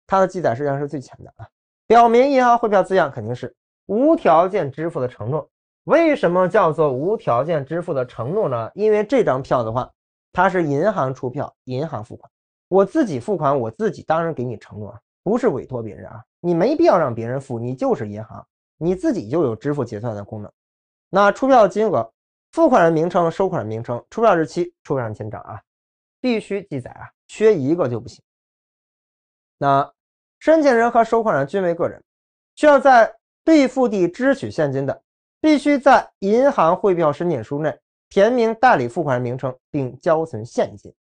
它的记载事项是最全的啊。表明银行汇票字样肯定是无条件支付的承诺。为什么叫做无条件支付的承诺呢？因为这张票的话，它是银行出票，银行付款。我自己付款，我自己当然给你承诺啊，不是委托别人啊。你没必要让别人付，你就是银行。你自己就有支付结算的功能。那出票金额、付款人名称、收款人名称、出票日期、出票人签章啊，必须记载啊，缺一个就不行。那申请人和收款人均为个人，需要在兑付地支取现金的，必须在银行汇票申请书内填明代理付款人名称，并交存现金。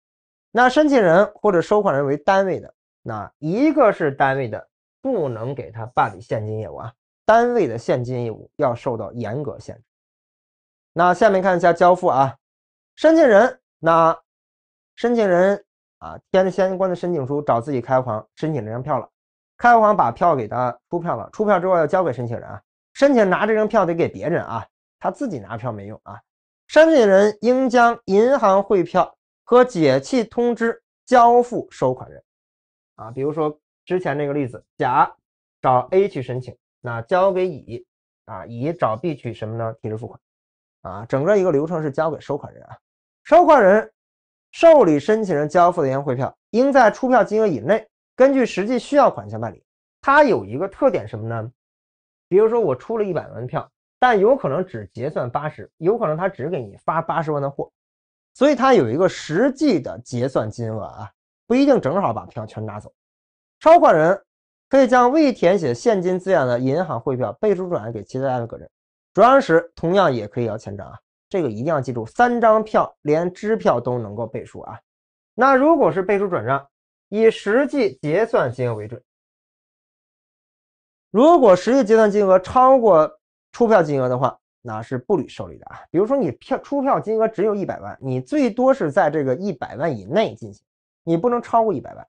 那申请人或者收款人为单位的，那一个是单位的，不能给他办理现金业务啊。单位的现金业务要受到严格限制。那下面看一下交付啊，申请人那申请人啊，填了相关的申请书，找自己开户行申请这张票了，开户行把票给他出票了，出票之后要交给申请人啊。申请拿这张票得给别人啊，他自己拿票没用啊。申请人应将银行汇票和解气通知交付收款人啊。比如说之前那个例子，甲找 A 去申请。那交给乙啊，乙找 B 取什么呢？提付款啊，整个一个流程是交给收款人啊。收款人受理申请人交付的银行汇票，应在出票金额以内，根据实际需要款项办理。它有一个特点什么呢？比如说我出了一百万票，但有可能只结算八十，有可能他只给你发八十万的货，所以它有一个实际的结算金额啊，不一定正好把票全拿走。收款人。可以将未填写现金字样的银行汇票背书转让给其他个人，转让时同样也可以要签章啊，这个一定要记住。三张票连支票都能够背书啊。那如果是背书转让，以实际结算金额为准。如果实际结算金额超过出票金额的话，那是不予受理的啊。比如说你票出票金额只有一百万，你最多是在这个一百万以内进行，你不能超过一百万。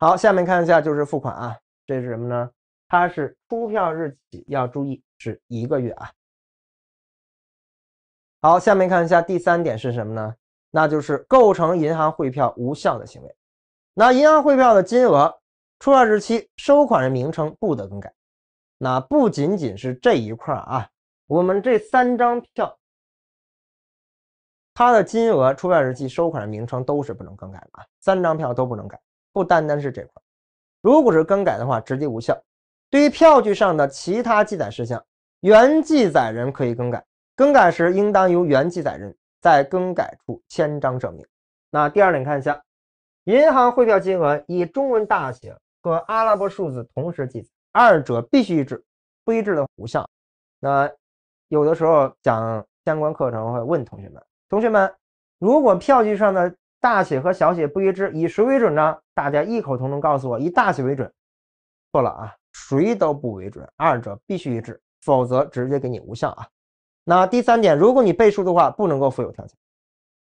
好，下面看一下就是付款啊，这是什么呢？它是出票日起要注意是一个月啊。好，下面看一下第三点是什么呢？那就是构成银行汇票无效的行为。那银行汇票的金额、出票日期、收款人名称不得更改。那不仅仅是这一块啊，我们这三张票，它的金额、出票日期、收款人名称都是不能更改的啊，三张票都不能改。不单单是这块，如果是更改的话，直接无效。对于票据上的其他记载事项，原记载人可以更改，更改时应当由原记载人在更改处签章证明。那第二点，看一下，银行汇票金额以中文大写和阿拉伯数字同时记载，二者必须一致，不一致的无效。那有的时候讲相关课程会问同学们，同学们，如果票据上的。大写和小写不一致，以谁为准呢？大家异口同声告诉我，以大写为准。错了啊，谁都不为准，二者必须一致，否则直接给你无效啊。那第三点，如果你背书的话，不能够附有条件。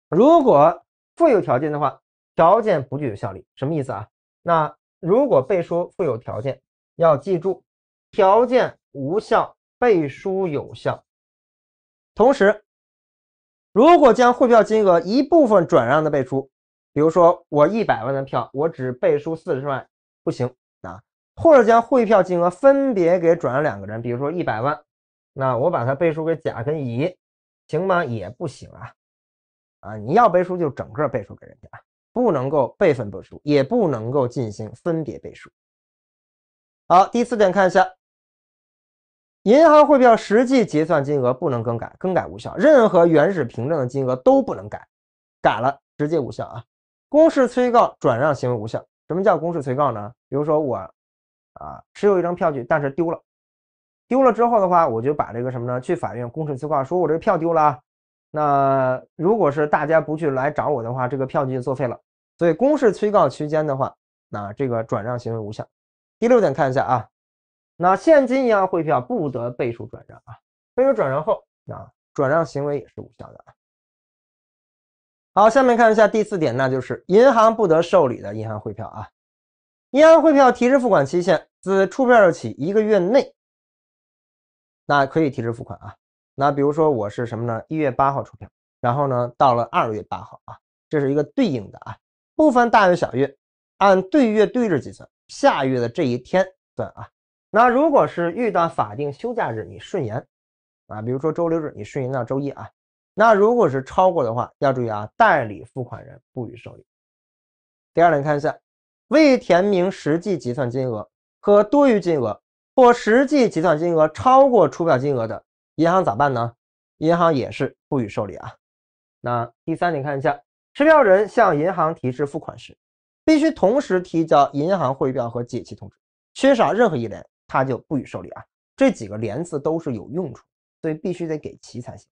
如果附有条件的话，条件不具有效力，什么意思啊？那如果背书附有条件，要记住，条件无效，背书有效。同时。如果将汇票金额一部分转让的背书，比如说我一百万的票，我只背书四十万，不行啊。或者将汇票金额分别给转让两个人，比如说一百万，那我把它背书给甲跟乙，行吗？也不行啊。啊，你要背书就整个背书给人家，不能够备份背书，也不能够进行分别背书。好，第四点看一下。银行汇票实际结算金额不能更改，更改无效。任何原始凭证的金额都不能改，改了直接无效啊。公示催告转让行为无效。什么叫公示催告呢？比如说我啊，持有一张票据，但是丢了，丢了之后的话，我就把这个什么呢？去法院公示催告，说我这个票丢了。啊。那如果是大家不去来找我的话，这个票据就作废了。所以公示催告期间的话，那这个转让行为无效。第六点看一下啊。那现金银行汇票不得背书转让啊，背书转让后啊，转让行为也是无效的啊。好，下面看一下第四点，那就是银行不得受理的银行汇票啊。银行汇票提示付款期限自出票日起一个月内，那可以提示付款啊。那比如说我是什么呢？一月八号出票，然后呢，到了二月八号啊，这是一个对应的啊，不分大月小月，按对月对日计算，下月的这一天算啊。那如果是遇到法定休假日，你顺延，啊，比如说周六日你顺延到周一啊。那如果是超过的话，要注意啊，代理付款人不予受理。第二点，看一下未填明实际结算金额和多余金额，或实际结算金额超过出票金额的，银行咋办呢？银行也是不予受理啊。那第三点，看一下持票人向银行提示付款时，必须同时提交银行汇票和解期通知，缺少任何一联，他就不予受理啊！这几个连词都是有用处，所以必须得给齐才行。